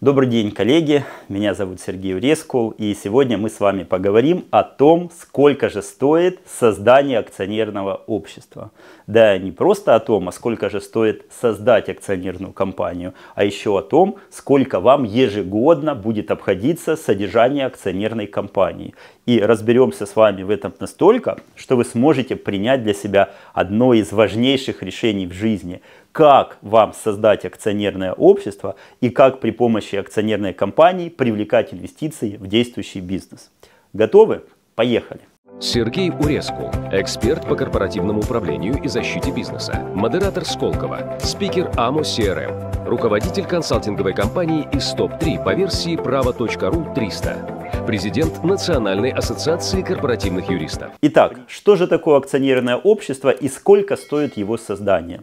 Добрый день, коллеги! Меня зовут Сергей Урескул, и сегодня мы с вами поговорим о том, сколько же стоит создание акционерного общества. Да, не просто о том, а сколько же стоит создать акционерную компанию, а еще о том, сколько вам ежегодно будет обходиться содержание акционерной компании и разберемся с вами в этом настолько, что вы сможете принять для себя одно из важнейших решений в жизни. Как вам создать акционерное общество и как при помощи акционерной компании привлекать инвестиции в действующий бизнес. Готовы? Поехали! Сергей Уреску, эксперт по корпоративному управлению и защите бизнеса, модератор Сколково, спикер АМО CRM, руководитель консалтинговой компании из ТОП-3 по версии право.ру 300, президент Национальной ассоциации корпоративных юристов. Итак, что же такое акционерное общество и сколько стоит его создание?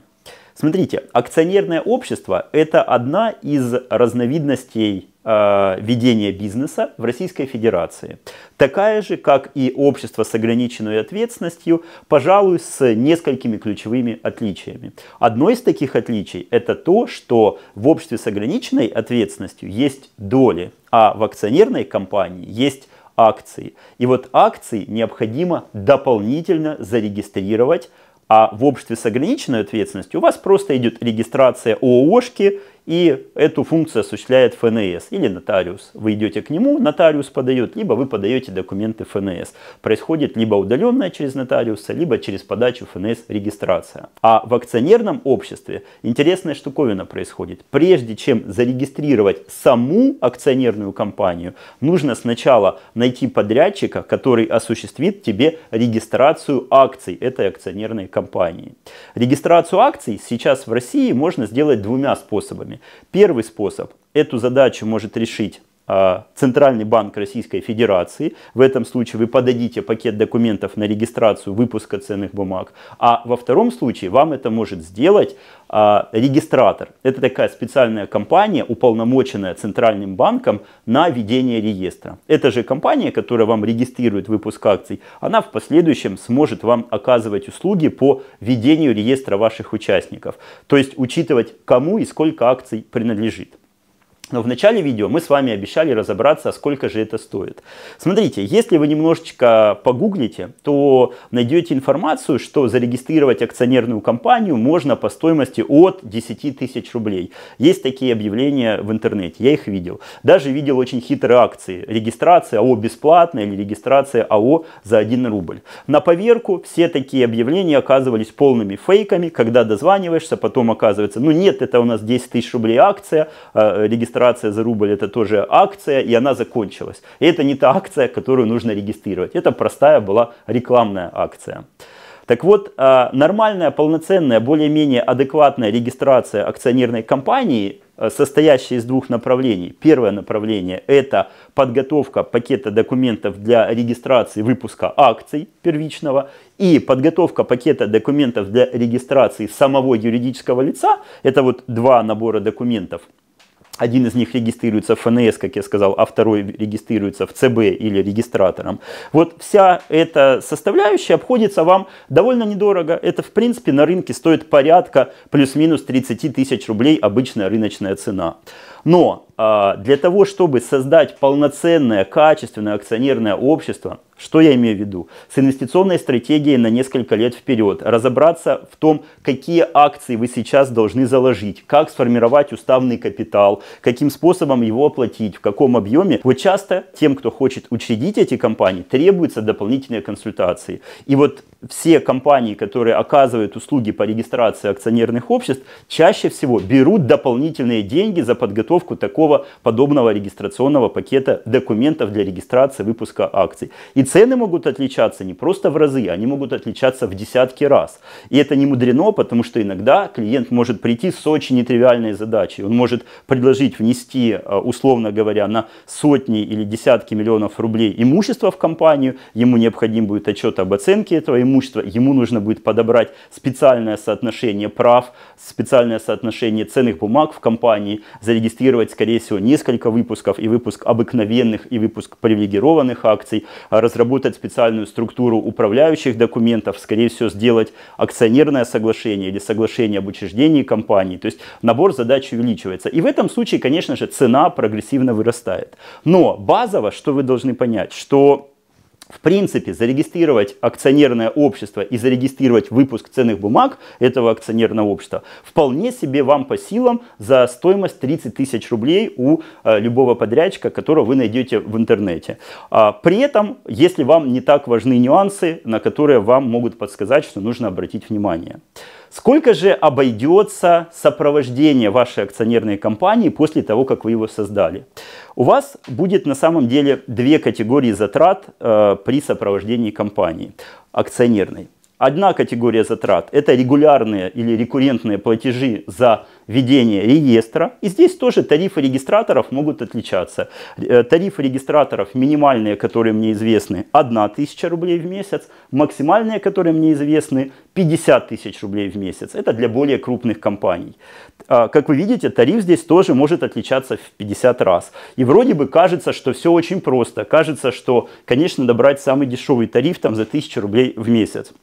Смотрите, акционерное общество – это одна из разновидностей э, ведения бизнеса в Российской Федерации. Такая же, как и общество с ограниченной ответственностью, пожалуй, с несколькими ключевыми отличиями. Одно из таких отличий – это то, что в обществе с ограниченной ответственностью есть доли, а в акционерной компании есть акции. И вот акции необходимо дополнительно зарегистрировать а в обществе с ограниченной ответственностью у вас просто идет регистрация ООшки и эту функцию осуществляет ФНС или нотариус. Вы идете к нему, нотариус подает, либо вы подаете документы ФНС. Происходит либо удаленная через нотариуса, либо через подачу ФНС регистрация. А в акционерном обществе интересная штуковина происходит. Прежде чем зарегистрировать саму акционерную компанию, нужно сначала найти подрядчика, который осуществит тебе регистрацию акций этой акционерной компании. Регистрацию акций сейчас в России можно сделать двумя способами. Первый способ. Эту задачу может решить Э, Центральный банк Российской Федерации. В этом случае вы подадите пакет документов на регистрацию выпуска ценных бумаг. А во втором случае вам это может сделать э, регистратор. Это такая специальная компания, уполномоченная Центральным банком на ведение реестра. Эта же компания, которая вам регистрирует выпуск акций, она в последующем сможет вам оказывать услуги по ведению реестра ваших участников. То есть учитывать, кому и сколько акций принадлежит. Но в начале видео мы с вами обещали разобраться, сколько же это стоит. Смотрите, если вы немножечко погуглите, то найдете информацию, что зарегистрировать акционерную компанию можно по стоимости от 10 тысяч рублей. Есть такие объявления в интернете, я их видел. Даже видел очень хитрые акции. Регистрация АО бесплатная или регистрация АО за 1 рубль. На поверку все такие объявления оказывались полными фейками, когда дозваниваешься, потом оказывается, ну нет, это у нас 10 тысяч рублей акция, э, регистрация регистрация за рубль это тоже акция, и она закончилась. И это не та акция, которую нужно регистрировать. Это простая была рекламная акция. Так вот, а, нормальная, полноценная, более-менее адекватная регистрация акционерной компании, а, состоящая из двух направлений. Первое направление – это подготовка пакета документов для регистрации выпуска акций первичного и подготовка пакета документов для регистрации самого юридического лица. Это вот два набора документов – один из них регистрируется в ФНС, как я сказал, а второй регистрируется в ЦБ или регистратором. Вот вся эта составляющая обходится вам довольно недорого. Это, в принципе, на рынке стоит порядка плюс-минус 30 тысяч рублей обычная рыночная цена. Но а, для того, чтобы создать полноценное, качественное акционерное общество, что я имею в виду? С инвестиционной стратегией на несколько лет вперед. Разобраться в том, какие акции вы сейчас должны заложить, как сформировать уставный капитал, каким способом его оплатить, в каком объеме. Вот часто тем, кто хочет учредить эти компании, требуются дополнительные консультации. И вот все компании, которые оказывают услуги по регистрации акционерных обществ, чаще всего берут дополнительные деньги за подготовку такого подобного регистрационного пакета документов для регистрации выпуска акций. И цены могут отличаться не просто в разы, они могут отличаться в десятки раз. И это не мудрено, потому что иногда клиент может прийти с очень нетривиальной задачей. Он может предложить внести, э, условно говоря, на сотни или десятки миллионов рублей имущество в компанию. Ему необходим будет отчет об оценке этого имущества. Ему нужно будет подобрать специальное соотношение прав, специальное соотношение ценных бумаг в компании, зарегистрировать, скорее всего, несколько выпусков и выпуск обыкновенных, и выпуск привилегированных акций, а разработать специальную структуру управляющих документов, скорее всего, сделать акционерное соглашение или соглашение об учреждении компании. То есть набор задач увеличивается. И в этом случае, конечно же, цена прогрессивно вырастает. Но базово, что вы должны понять, что в принципе, зарегистрировать акционерное общество и зарегистрировать выпуск ценных бумаг этого акционерного общества вполне себе вам по силам за стоимость 30 тысяч рублей у э, любого подрядчика, которого вы найдете в интернете. А, при этом, если вам не так важны нюансы, на которые вам могут подсказать, что нужно обратить внимание. Сколько же обойдется сопровождение вашей акционерной компании после того, как вы его создали? У вас будет на самом деле две категории затрат э, при сопровождении компании акционерной. Одна категория затрат – это регулярные или рекуррентные платежи за ведение реестра. И здесь тоже тарифы регистраторов могут отличаться. Э, тарифы регистраторов минимальные, которые мне известны, тысяча рублей в месяц. Максимальные, которые мне известны, 50 тысяч рублей в месяц. Это для более крупных компаний. А, как вы видите, тариф здесь тоже может отличаться в 50 раз. И вроде бы кажется, что все очень просто. Кажется, что, конечно, добрать самый дешевый тариф там, за 1000 рублей в месяц.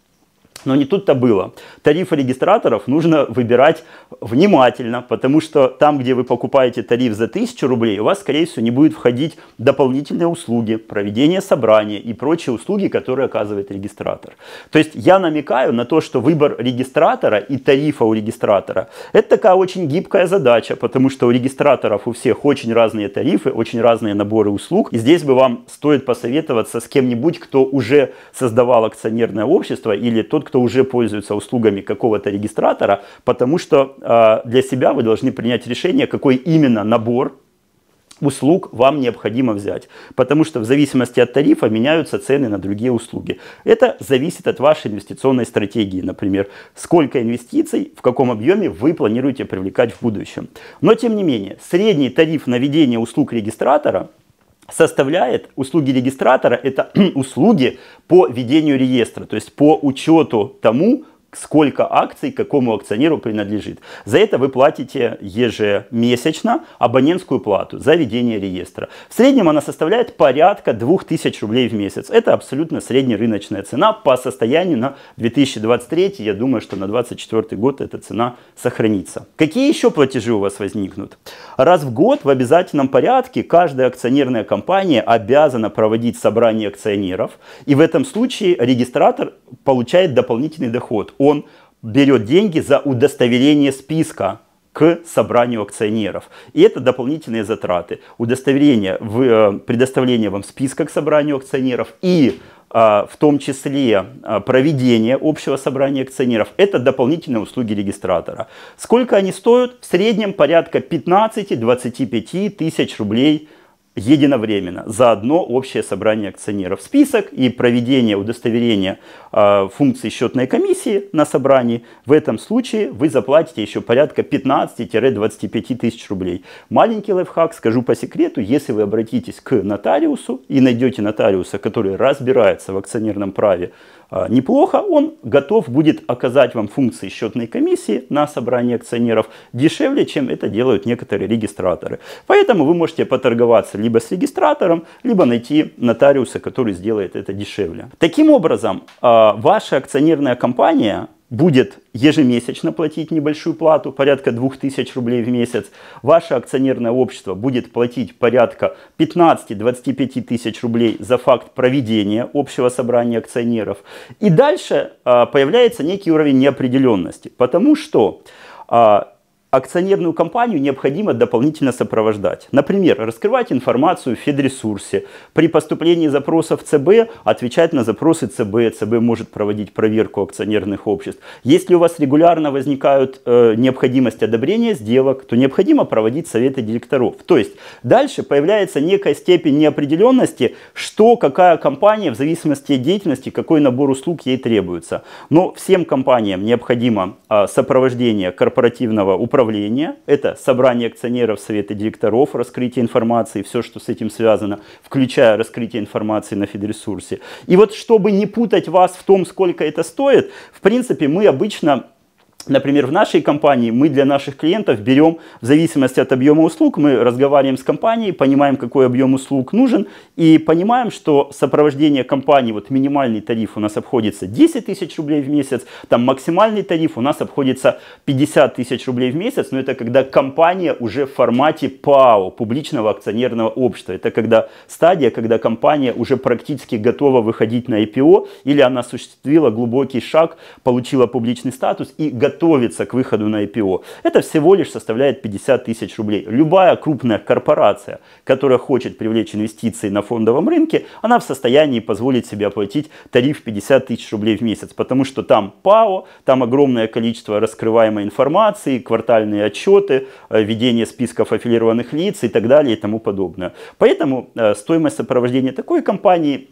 Но не тут-то было. Тарифы регистраторов нужно выбирать внимательно, потому что там, где вы покупаете тариф за 1000 рублей, у вас, скорее всего, не будет входить дополнительные услуги, проведение собрания и прочие услуги, которые оказывает регистратор. То есть я намекаю на то, что выбор регистратора и тарифа у регистратора – это такая очень гибкая задача, потому что у регистраторов у всех очень разные тарифы, очень разные наборы услуг. И здесь бы вам стоит посоветоваться с кем-нибудь, кто уже создавал акционерное общество или тот, кто кто уже пользуется услугами какого-то регистратора, потому что а, для себя вы должны принять решение, какой именно набор услуг вам необходимо взять. Потому что в зависимости от тарифа меняются цены на другие услуги. Это зависит от вашей инвестиционной стратегии, например, сколько инвестиций, в каком объеме вы планируете привлекать в будущем. Но тем не менее, средний тариф на ведение услуг регистратора – составляет услуги регистратора, это услуги по ведению реестра, то есть по учету тому, сколько акций какому акционеру принадлежит. За это вы платите ежемесячно абонентскую плату за ведение реестра. В среднем она составляет порядка 2000 рублей в месяц. Это абсолютно среднерыночная цена по состоянию на 2023. Я думаю, что на 2024 год эта цена сохранится. Какие еще платежи у вас возникнут? Раз в год в обязательном порядке каждая акционерная компания обязана проводить собрание акционеров. И в этом случае регистратор получает дополнительный доход он берет деньги за удостоверение списка к собранию акционеров. И это дополнительные затраты. Удостоверение, э, предоставление вам списка к собранию акционеров и э, в том числе э, проведение общего собрания акционеров, это дополнительные услуги регистратора. Сколько они стоят? В среднем порядка 15-25 тысяч рублей единовременно за одно общее собрание акционеров. Список и проведение удостоверения э, а, функции счетной комиссии на собрании, в этом случае вы заплатите еще порядка 15-25 тысяч рублей. Маленький лайфхак, скажу по секрету, если вы обратитесь к нотариусу и найдете нотариуса, который разбирается в акционерном праве э, неплохо, он готов будет оказать вам функции счетной комиссии на собрании акционеров дешевле, чем это делают некоторые регистраторы. Поэтому вы можете поторговаться либо с регистратором, либо найти нотариуса, который сделает это дешевле. Таким образом, а, ваша акционерная компания будет ежемесячно платить небольшую плату, порядка 2000 рублей в месяц. Ваше акционерное общество будет платить порядка 15-25 тысяч рублей за факт проведения общего собрания акционеров. И дальше а, появляется некий уровень неопределенности, потому что а, акционерную компанию необходимо дополнительно сопровождать. Например, раскрывать информацию в Федресурсе. При поступлении запросов ЦБ отвечать на запросы ЦБ. ЦБ может проводить проверку акционерных обществ. Если у вас регулярно возникают э, необходимость одобрения сделок, то необходимо проводить советы директоров. То есть дальше появляется некая степень неопределенности, что какая компания в зависимости от деятельности, какой набор услуг ей требуется. Но всем компаниям необходимо э, сопровождение корпоративного управления направления. Это собрание акционеров Совета директоров, раскрытие информации, все, что с этим связано, включая раскрытие информации на Федресурсе. И вот чтобы не путать вас в том, сколько это стоит, в принципе, мы обычно Например, в нашей компании мы для наших клиентов берем, в зависимости от объема услуг, мы разговариваем с компанией, понимаем, какой объем услуг нужен, и понимаем, что сопровождение компании, вот минимальный тариф у нас обходится 10 тысяч рублей в месяц, там максимальный тариф у нас обходится 50 тысяч рублей в месяц, но это когда компания уже в формате ПАО, публичного акционерного общества. Это когда стадия, когда компания уже практически готова выходить на IPO, или она осуществила глубокий шаг, получила публичный статус и готова готовится к выходу на IPO. Это всего лишь составляет 50 тысяч рублей. Любая крупная корпорация, которая хочет привлечь инвестиции на фондовом рынке, она в состоянии позволить себе оплатить тариф 50 тысяч рублей в месяц, потому что там ПАО, там огромное количество раскрываемой информации, квартальные отчеты, э, ведение списков аффилированных лиц и так далее и тому подобное. Поэтому э, стоимость сопровождения такой компании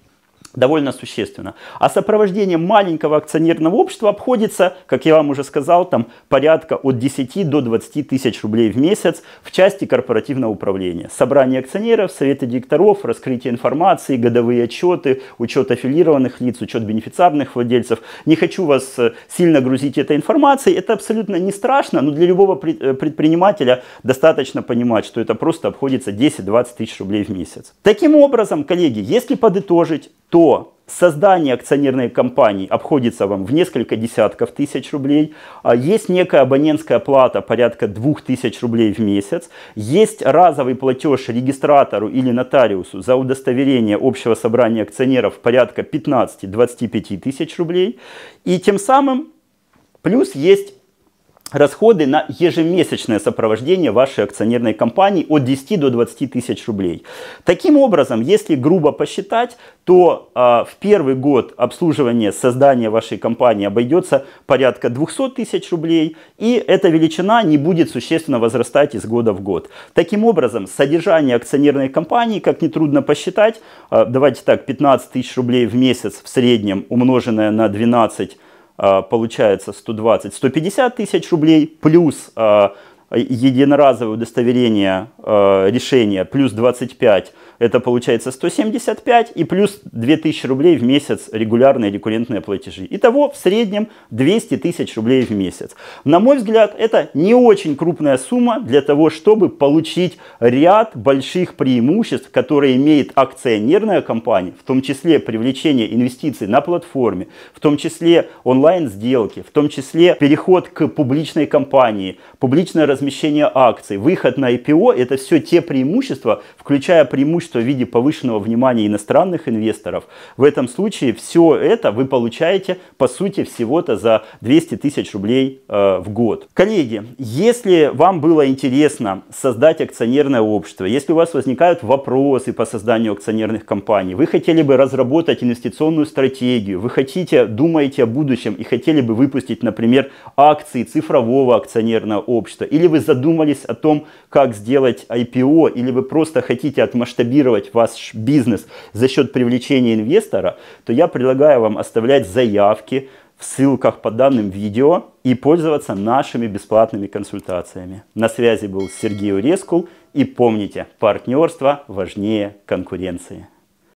довольно существенно. А сопровождение маленького акционерного общества обходится, как я вам уже сказал, там порядка от 10 до 20 тысяч рублей в месяц в части корпоративного управления. Собрание акционеров, советы директоров, раскрытие информации, годовые отчеты, учет аффилированных лиц, учет бенефициарных владельцев. Не хочу вас э, сильно грузить этой информацией, это абсолютно не страшно, но для любого э, предпринимателя достаточно понимать, что это просто обходится 10-20 тысяч рублей в месяц. Таким образом, коллеги, если подытожить, то то создание акционерной компании обходится вам в несколько десятков тысяч рублей, а есть некая абонентская плата порядка 2000 рублей в месяц, есть разовый платеж регистратору или нотариусу за удостоверение общего собрания акционеров порядка 15-25 тысяч рублей, и тем самым плюс есть расходы на ежемесячное сопровождение вашей акционерной компании от 10 до 20 тысяч рублей. Таким образом, если грубо посчитать, то э, в первый год обслуживания создания вашей компании обойдется порядка 200 тысяч рублей, и эта величина не будет существенно возрастать из года в год. Таким образом, содержание акционерной компании, как нетрудно посчитать, э, давайте так, 15 тысяч рублей в месяц в среднем умноженное на 12 а, получается 120-150 тысяч рублей плюс а, единоразовое удостоверение а, решения плюс 25 это получается 175 и плюс 2000 рублей в месяц регулярные рекуррентные платежи. Итого в среднем 200 тысяч рублей в месяц. На мой взгляд, это не очень крупная сумма для того, чтобы получить ряд больших преимуществ, которые имеет акционерная компания, в том числе привлечение инвестиций на платформе, в том числе онлайн-сделки, в том числе переход к публичной компании, публичное размещение акций, выход на IPO, это все те преимущества, включая преимущества преимущество в виде повышенного внимания иностранных инвесторов, в этом случае все это вы получаете по сути всего-то за 200 тысяч рублей э, в год. Коллеги, если вам было интересно создать акционерное общество, если у вас возникают вопросы по созданию акционерных компаний, вы хотели бы разработать инвестиционную стратегию, вы хотите, думаете о будущем и хотели бы выпустить, например, акции цифрового акционерного общества, или вы задумались о том, как сделать IPO, или вы просто хотите отмасштабировать масштабировать ваш бизнес за счет привлечения инвестора, то я предлагаю вам оставлять заявки в ссылках под данным видео и пользоваться нашими бесплатными консультациями. На связи был Сергей Урескул и помните, партнерство важнее конкуренции.